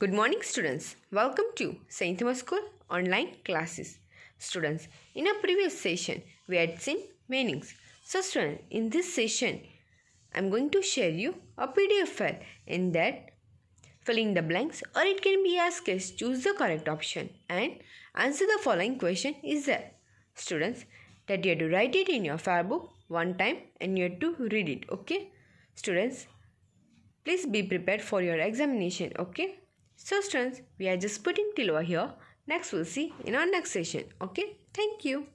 Good morning, students. Welcome to St. Thomas School online classes. Students, in our previous session, we had seen meanings. So, students, in this session, I'm going to share you a PDF file in that filling the blanks or it can be asked as choose the correct option and answer the following question is there. Students, that you have to write it in your file book one time and you have to read it, okay? Students, please be prepared for your examination, okay? So students, we are just putting till over here. Next we'll see in our next session. Okay, thank you.